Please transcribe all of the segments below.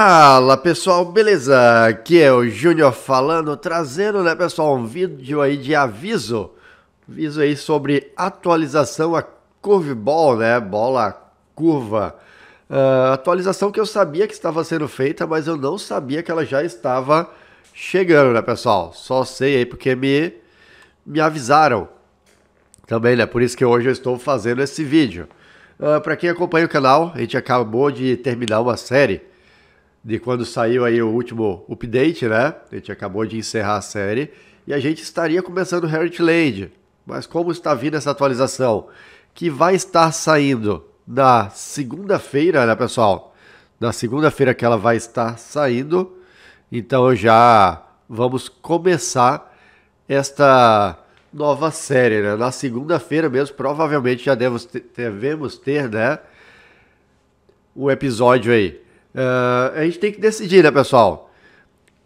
Fala pessoal, beleza? Aqui é o Júnior falando, trazendo, né, pessoal, um vídeo aí de aviso. Aviso aí sobre atualização a curveball, né? Bola curva. Uh, atualização que eu sabia que estava sendo feita, mas eu não sabia que ela já estava chegando, né, pessoal? Só sei aí porque me, me avisaram também, né? Por isso que hoje eu estou fazendo esse vídeo. Uh, ah, Para quem acompanha o canal, a gente acabou de terminar uma série de quando saiu aí o último update, né? A gente acabou de encerrar a série e a gente estaria começando Heritage Land. Mas como está vindo essa atualização? Que vai estar saindo na segunda-feira, né, pessoal? Na segunda-feira que ela vai estar saindo. Então já vamos começar esta nova série, né? Na segunda-feira mesmo, provavelmente já devemos ter, devemos ter, né? Um episódio aí Uh, a gente tem que decidir, né, pessoal?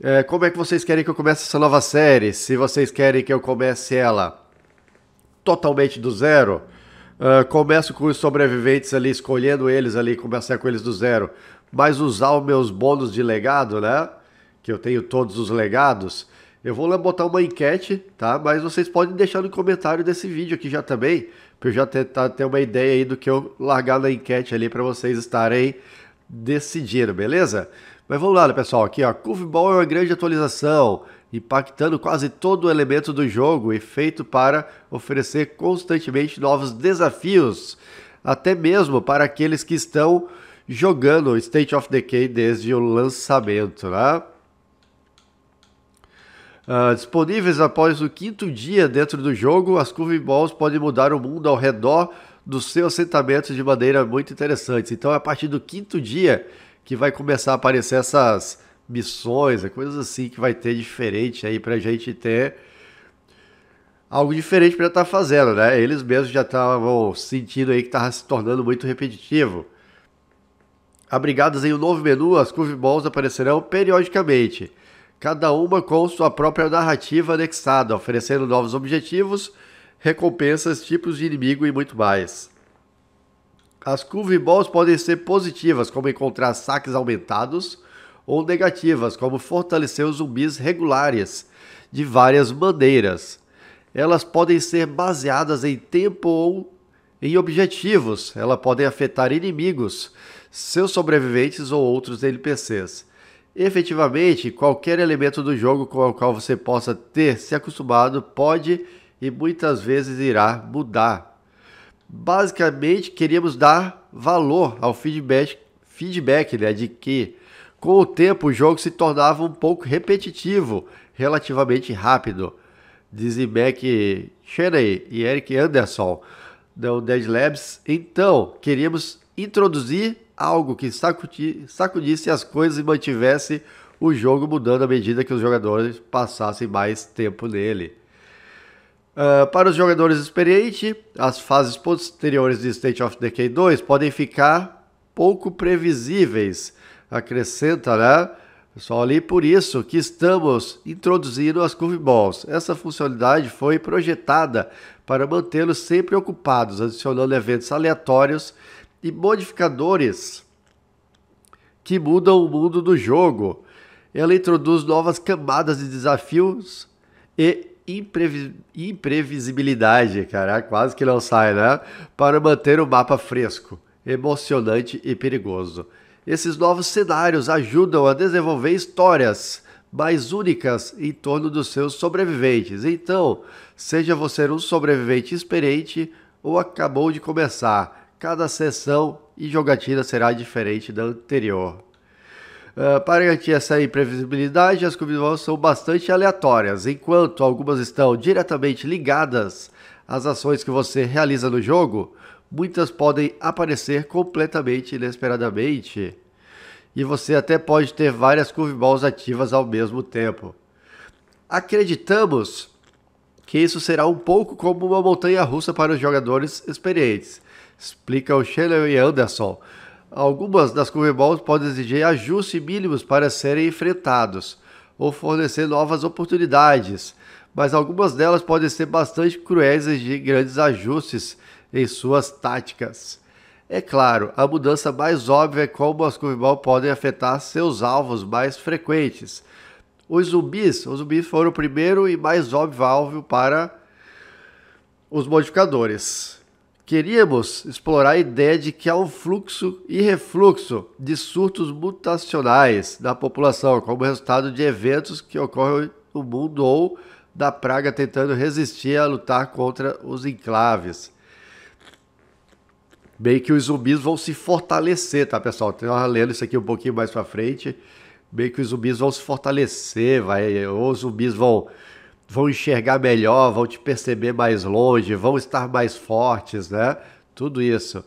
Uh, como é que vocês querem que eu comece essa nova série? Se vocês querem que eu comece ela totalmente do zero, uh, começo com os sobreviventes ali, escolhendo eles ali, começar com eles do zero, mas usar os meus bônus de legado, né? Que eu tenho todos os legados. Eu vou lá botar uma enquete, tá? Mas vocês podem deixar no comentário desse vídeo aqui já também, para eu já tentar ter uma ideia aí do que eu largar na enquete ali para vocês estarem decidiram, beleza? Mas vamos lá, pessoal, aqui ó, Curveball é uma grande atualização, impactando quase todo o elemento do jogo e feito para oferecer constantemente novos desafios, até mesmo para aqueles que estão jogando State of Decay desde o lançamento, né? Uh, disponíveis após o quinto dia dentro do jogo, as Curveballs podem mudar o mundo ao redor dos seus assentamentos de maneira muito interessante. Então, é a partir do quinto dia que vai começar a aparecer essas missões, é coisas assim que vai ter diferente aí para a gente ter algo diferente para estar tá fazendo, né? Eles mesmos já estavam sentindo aí que estava se tornando muito repetitivo. Abrigadas em um novo menu, as curveballs aparecerão periodicamente, cada uma com sua própria narrativa anexada, oferecendo novos objetivos recompensas, tipos de inimigo e muito mais. As Curve Balls podem ser positivas, como encontrar saques aumentados, ou negativas, como fortalecer os zumbis regulares, de várias maneiras. Elas podem ser baseadas em tempo ou em objetivos, elas podem afetar inimigos, seus sobreviventes ou outros NPCs. Efetivamente, qualquer elemento do jogo com o qual você possa ter se acostumado pode e muitas vezes irá mudar. Basicamente, queríamos dar valor ao feedback, feedback né, de que, com o tempo, o jogo se tornava um pouco repetitivo, relativamente rápido. Dizem Mac Cheney e Eric Anderson, do Dead Labs. Então, queríamos introduzir algo que sacudisse as coisas e mantivesse o jogo mudando à medida que os jogadores passassem mais tempo nele. Uh, para os jogadores experientes, as fases posteriores de State of Decay 2 podem ficar pouco previsíveis, acrescenta, né? Só ali por isso que estamos introduzindo as curveballs. Essa funcionalidade foi projetada para mantê-los sempre ocupados, adicionando eventos aleatórios e modificadores que mudam o mundo do jogo. Ela introduz novas camadas de desafios e imprevi imprevisibilidade, cara, quase que não sai, né? Para manter o mapa fresco, emocionante e perigoso. Esses novos cenários ajudam a desenvolver histórias mais únicas em torno dos seus sobreviventes. Então, seja você um sobrevivente experiente ou acabou de começar, cada sessão e jogatina será diferente da anterior. Ah, para garantir essa imprevisibilidade, as curvas são bastante aleatórias, enquanto algumas estão diretamente ligadas às ações que você realiza no jogo, muitas podem aparecer completamente inesperadamente e você até pode ter várias curveballs ativas ao mesmo tempo. Acreditamos que isso será um pouco como uma montanha russa para os jogadores experientes, explica o Shelley Anderson, Algumas das Curveballs podem exigir ajustes mínimos para serem enfrentados ou fornecer novas oportunidades, mas algumas delas podem ser bastante cruéis e exigir grandes ajustes em suas táticas. É claro, a mudança mais óbvia é como as Curveballs podem afetar seus alvos mais frequentes. Os zumbis, os zumbis foram o primeiro e mais óbvio alvo para os modificadores. Queríamos explorar a ideia de que há um fluxo e refluxo de surtos mutacionais na população, como resultado de eventos que ocorrem no mundo ou da praga tentando resistir a lutar contra os enclaves. Bem que os zumbis vão se fortalecer, tá, pessoal? Tem então, uma lendo isso aqui um pouquinho mais para frente. Bem que os zumbis vão se fortalecer, vai, ou os zumbis vão vão enxergar melhor, vão te perceber mais longe, vão estar mais fortes, né? Tudo isso.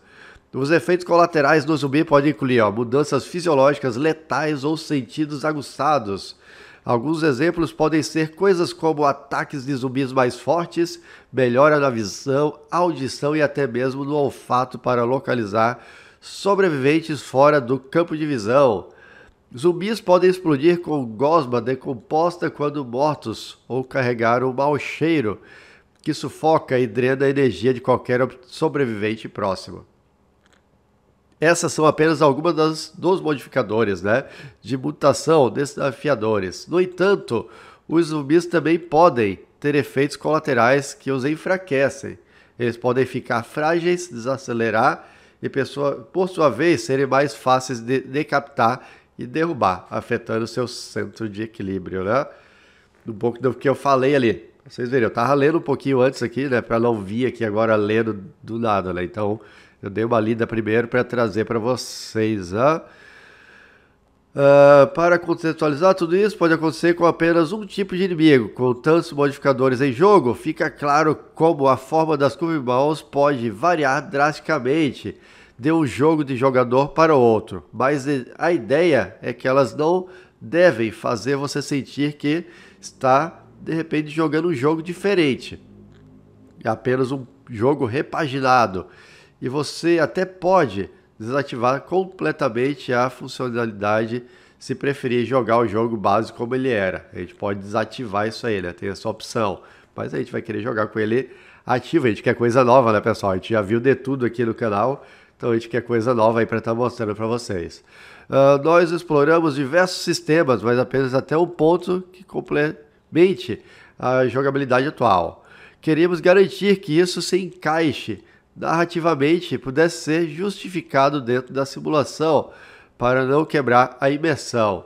Os efeitos colaterais do zumbi podem incluir ó, mudanças fisiológicas letais ou sentidos aguçados. Alguns exemplos podem ser coisas como ataques de zumbis mais fortes, melhora na visão, audição e até mesmo no olfato para localizar sobreviventes fora do campo de visão. Zumbis podem explodir com gosma decomposta quando mortos ou carregar um mau cheiro que sufoca e drena a energia de qualquer sobrevivente próximo. Essas são apenas algumas das, dos modificadores né, de mutação desafiadores. No entanto, os zumbis também podem ter efeitos colaterais que os enfraquecem. Eles podem ficar frágeis, desacelerar e, pessoa, por sua vez, serem mais fáceis de decapitar e derrubar, afetando o seu centro de equilíbrio, né? Um pouco do que eu falei ali. Vocês viram, eu tava lendo um pouquinho antes aqui, né? Para não vir aqui agora lendo do nada, né? Então, eu dei uma lida primeiro para trazer para vocês, né? Uh, para contextualizar tudo isso, pode acontecer com apenas um tipo de inimigo. Com tantos modificadores em jogo, fica claro como a forma das curvas pode variar drasticamente de um jogo de jogador para outro, mas a ideia é que elas não devem fazer você sentir que está de repente jogando um jogo diferente, é apenas um jogo repaginado. E você até pode desativar completamente a funcionalidade se preferir jogar o jogo básico como ele era. A gente pode desativar isso aí, né? Tem essa opção. Mas a gente vai querer jogar com ele ativo. A gente quer coisa nova, né, pessoal? A gente já viu de tudo aqui no canal. Noite, que é coisa nova aí para estar tá mostrando para vocês. Uh, nós exploramos diversos sistemas, mas apenas até um ponto que complemente a jogabilidade atual. Queríamos garantir que isso se encaixe narrativamente e pudesse ser justificado dentro da simulação para não quebrar a imersão.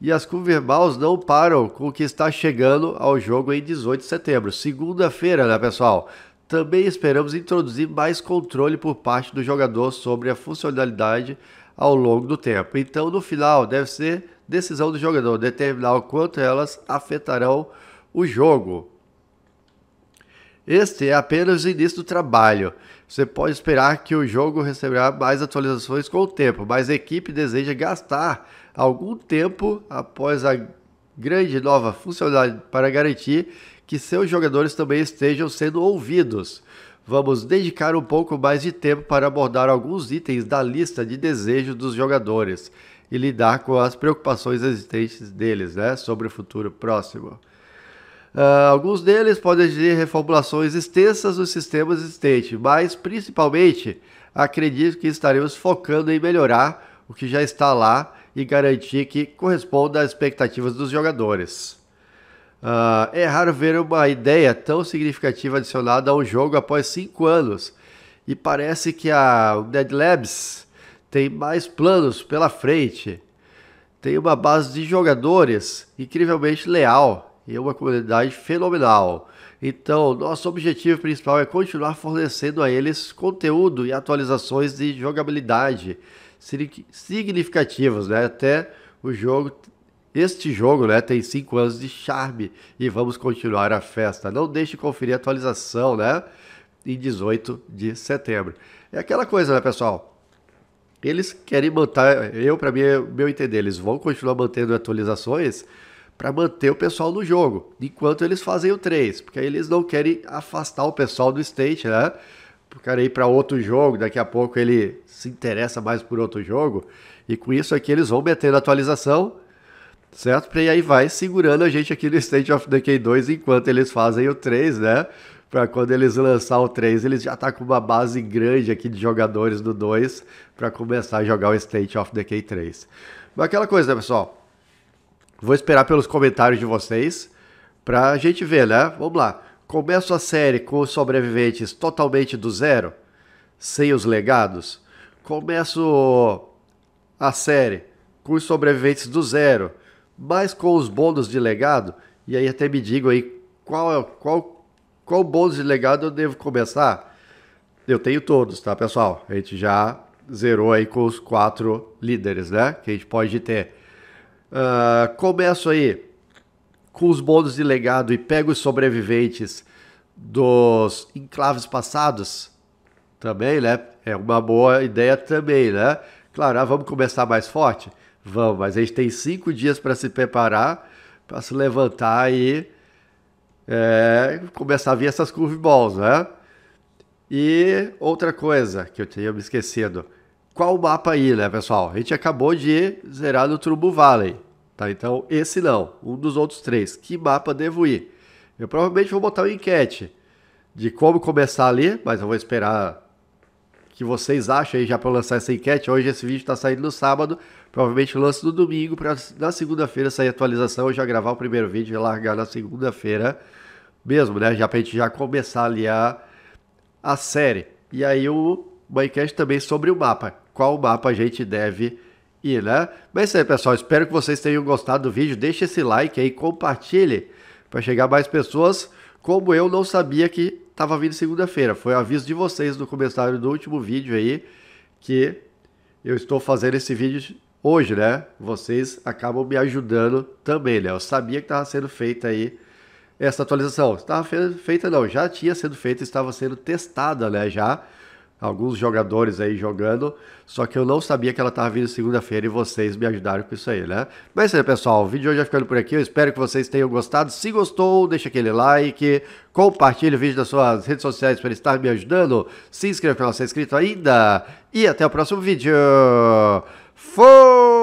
E as Convermaus não param com o que está chegando ao jogo em 18 de setembro. Segunda-feira, né, pessoal? Também esperamos introduzir mais controle por parte do jogador sobre a funcionalidade ao longo do tempo. Então, no final, deve ser decisão do jogador determinar o quanto elas afetarão o jogo. Este é apenas o início do trabalho. Você pode esperar que o jogo receberá mais atualizações com o tempo, mas a equipe deseja gastar algum tempo após a grande nova funcionalidade para garantir que seus jogadores também estejam sendo ouvidos. Vamos dedicar um pouco mais de tempo para abordar alguns itens da lista de desejos dos jogadores e lidar com as preocupações existentes deles né, sobre o futuro próximo. Uh, alguns deles podem exigir reformulações extensas dos sistemas existentes, mas principalmente acredito que estaremos focando em melhorar o que já está lá e garantir que corresponda às expectativas dos jogadores. Uh, é raro ver uma ideia tão significativa adicionada ao jogo após cinco anos. E parece que a Dead Labs tem mais planos pela frente. Tem uma base de jogadores incrivelmente leal e uma comunidade fenomenal. Então, nosso objetivo principal é continuar fornecendo a eles conteúdo e atualizações de jogabilidade significativas, né? até o jogo este jogo né, tem 5 anos de charme e vamos continuar a festa. Não deixe de conferir a atualização né, em 18 de setembro. É aquela coisa, né, pessoal? Eles querem manter, eu, para mim, é meu entender, eles vão continuar mantendo atualizações para manter o pessoal no jogo, enquanto eles fazem o 3, porque aí eles não querem afastar o pessoal do state, né? O cara ir para outro jogo, daqui a pouco ele se interessa mais por outro jogo, e com isso aqui eles vão metendo atualização certo? E aí vai segurando a gente aqui no State of Decay 2 enquanto eles fazem o 3, né? Para quando eles lançar o 3, eles já tá com uma base grande aqui de jogadores do 2 para começar a jogar o State of Decay 3. Mas aquela coisa, né, pessoal? Vou esperar pelos comentários de vocês para a gente ver, né? Vamos lá. Começo a série com os sobreviventes totalmente do zero, sem os legados. Começo a série com os sobreviventes do zero, mas com os bônus de legado, e aí até me digam aí qual é qual qual bônus de legado eu devo começar. Eu tenho todos, tá, pessoal? A gente já zerou aí com os quatro líderes, né? Que a gente pode ter. Uh, começo aí com os bônus de legado e pego os sobreviventes dos enclaves passados também, né? É uma boa ideia também, né? Claro, ah, vamos começar mais forte? Vamos, mas a gente tem cinco dias para se preparar, para se levantar e é, começar a vir essas curveballs, né? E outra coisa que eu tinha me esquecido, qual o mapa aí, né, pessoal? A gente acabou de zerar no Trumbo Valley, tá? Então esse não, um dos outros três. Que mapa devo ir? Eu provavelmente vou botar uma enquete de como começar ali, mas eu vou esperar que vocês acham aí já para lançar essa enquete. Hoje esse vídeo está saindo no sábado, provavelmente lança no domingo, para na segunda-feira sair a atualização, eu já gravar o primeiro vídeo e largar na segunda-feira mesmo, né? Já para a gente já começar ali a, a série. E aí o uma também sobre o mapa, qual mapa a gente deve ir, né? Mas é isso aí, pessoal, espero que vocês tenham gostado do vídeo, deixe esse like aí, compartilhe para chegar mais pessoas. Como eu não sabia que estava vindo segunda-feira. Foi o aviso de vocês no comentário do último vídeo aí que eu estou fazendo esse vídeo hoje, né? Vocês acabam me ajudando também, né? Eu sabia que estava sendo feita aí essa atualização. Estava feita não, já tinha sido feita, estava sendo testada, né? Já alguns jogadores aí jogando, só que eu não sabia que ela estava vindo segunda-feira e vocês me ajudaram com isso aí, né? Mas é pessoal, o vídeo de hoje vai ficando por aqui, eu espero que vocês tenham gostado. Se gostou, deixa aquele like, compartilhe o vídeo nas suas redes sociais para estar me ajudando, se inscreva para não ser inscrito ainda e até o próximo vídeo. Fui!